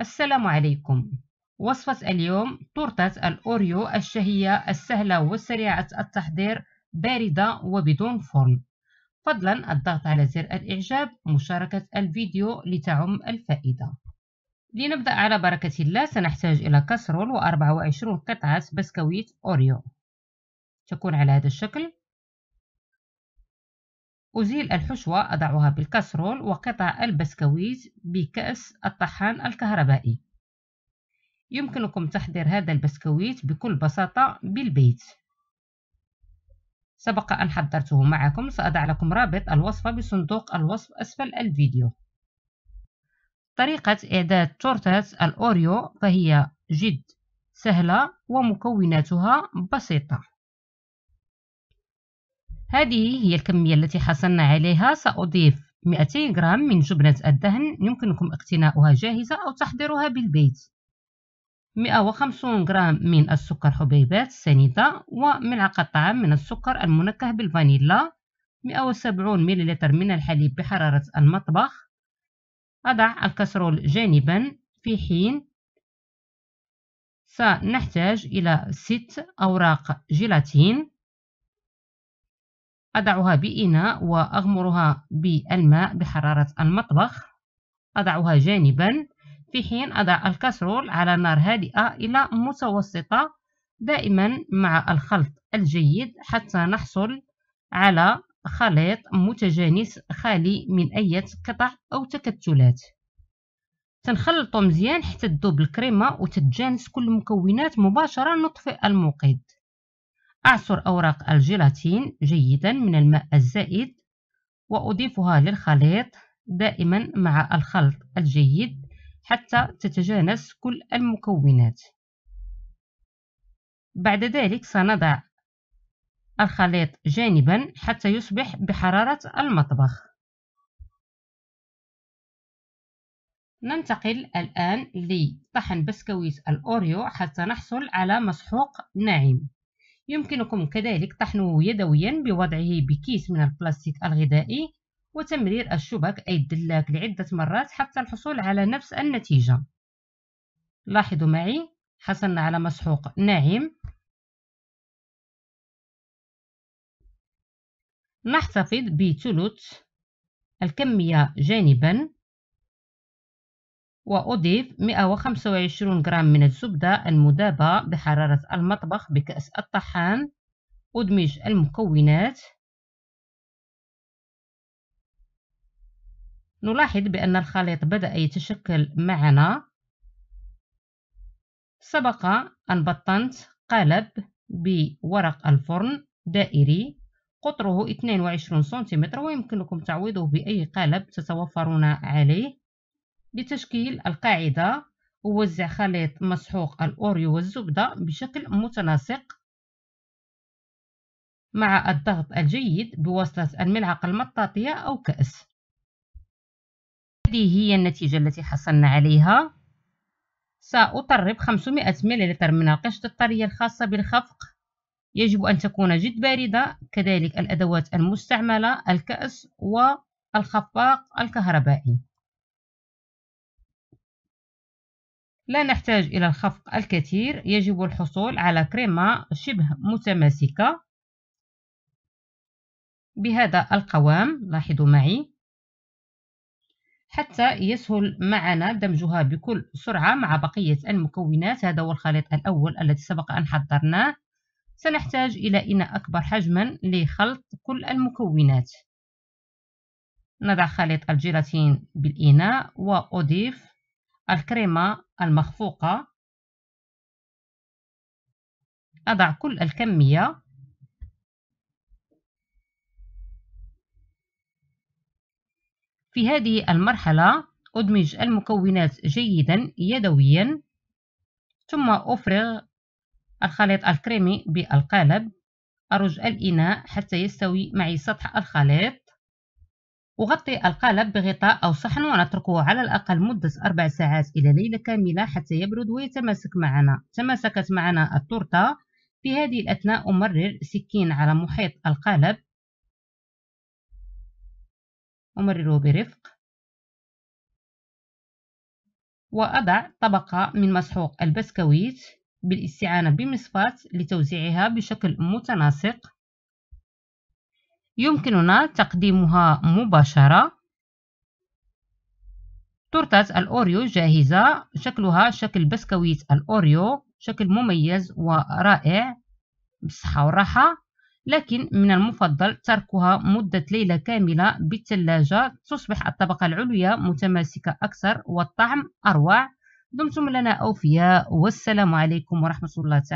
السلام عليكم وصفة اليوم تورتة الأوريو الشهية السهلة وسريعة التحضير باردة وبدون فرن فضلا الضغط على زر الإعجاب مشاركة الفيديو لتعم الفائدة لنبدأ على بركة الله سنحتاج إلى كسرول و24 قطعة بسكويت أوريو تكون على هذا الشكل أزيل الحشوة أضعها بالكسرول وقطع البسكويت بكأس الطحان الكهربائي يمكنكم تحضير هذا البسكويت بكل بساطة بالبيت سبق أن حضرته معكم سأضع لكم رابط الوصفة بصندوق الوصف أسفل الفيديو طريقة إعداد تورتة الأوريو فهي جد سهلة ومكوناتها بسيطة هذه هي الكمية التي حصلنا عليها سأضيف 200 غرام من جبنة الدهن يمكنكم اقتناؤها جاهزة أو تحضيرها بالبيت 150 غرام من السكر حبيبات سنيدة وملعقة طعام من السكر المنكه بالفانيلا 170 ملل من الحليب بحرارة المطبخ أضع الكسرول جانبا في حين سنحتاج إلى ست أوراق جيلاتين أضعها بإناء وأغمرها بالماء بحرارة المطبخ أضعها جانبا في حين أضع الكسرول على نار هادئة إلى متوسطة دائما مع الخلط الجيد حتى نحصل على خليط متجانس خالي من أي قطع أو تكتلات تنخلطو مزيان حتى تذوب الكريمة وتتجانس كل المكونات مباشرة نطفئ الموقد أعصر أوراق الجيلاتين جيدا من الماء الزائد وأضيفها للخليط دائما مع الخلط الجيد حتى تتجانس كل المكونات بعد ذلك سنضع الخليط جانبا حتى يصبح بحرارة المطبخ ننتقل الآن لطحن بسكويت الأوريو حتى نحصل على مسحوق ناعم يمكنكم كذلك طحنه يدويا بوضعه بكيس من البلاستيك الغذائي وتمرير الشبك أي الدلاك لعدة مرات حتى الحصول على نفس النتيجة لاحظوا معي حصلنا على مسحوق ناعم نحتفظ بثلث الكمية جانبا وأضيف 125 جرام من الزبدة المذابة بحرارة المطبخ بكأس الطحان أدمج المكونات نلاحظ بأن الخليط بدأ يتشكل معنا سبق أن بطنت قالب بورق الفرن دائري قطره 22 سنتيمتر ويمكنكم تعويضه بأي قالب تتوفرون عليه لتشكيل القاعدة ووزع خليط مسحوق الأوريو والزبدة بشكل متناسق مع الضغط الجيد بواسطة الملعقة المطاطية أو كأس هذه هي النتيجة التي حصلنا عليها سأطرب 500 ملل من القشطة الطرية الخاصة بالخفق يجب أن تكون جد باردة كذلك الأدوات المستعملة الكأس والخفاق الكهربائي لا نحتاج إلى الخفق الكثير يجب الحصول على كريمة شبه متماسكة بهذا القوام لاحظوا معي حتى يسهل معنا دمجها بكل سرعة مع بقية المكونات هذا هو الخليط الأول الذي سبق أن حضرناه سنحتاج إلى إناء أكبر حجما لخلط كل المكونات نضع خليط الجيلاتين بالإناء وأضيف الكريمة المخفوقة أضع كل الكمية في هذه المرحلة أدمج المكونات جيدا يدويا ثم أفرغ الخليط الكريمي بالقالب أرج الإناء حتى يستوي معي سطح الخليط أغطي القالب بغطاء أو صحن ونتركه على الأقل مدة أربع ساعات إلى ليلة كاملة حتى يبرد ويتماسك معنا تماسكت معنا التورتة في هذه الأثناء أمرر سكين على محيط القالب أمرره برفق وأضع طبقة من مسحوق البسكويت بالاستعانة بمصفاة لتوزيعها بشكل متناسق يمكننا تقديمها مباشرة تورتة الأوريو جاهزة شكلها شكل بسكويت الأوريو شكل مميز ورائع بالصحة والراحة لكن من المفضل تركها مدة ليلة كاملة بالثلاجة تصبح الطبقة العليا متماسكة أكثر والطعم أروع دمتم لنا أوفياء والسلام عليكم ورحمة الله تعالى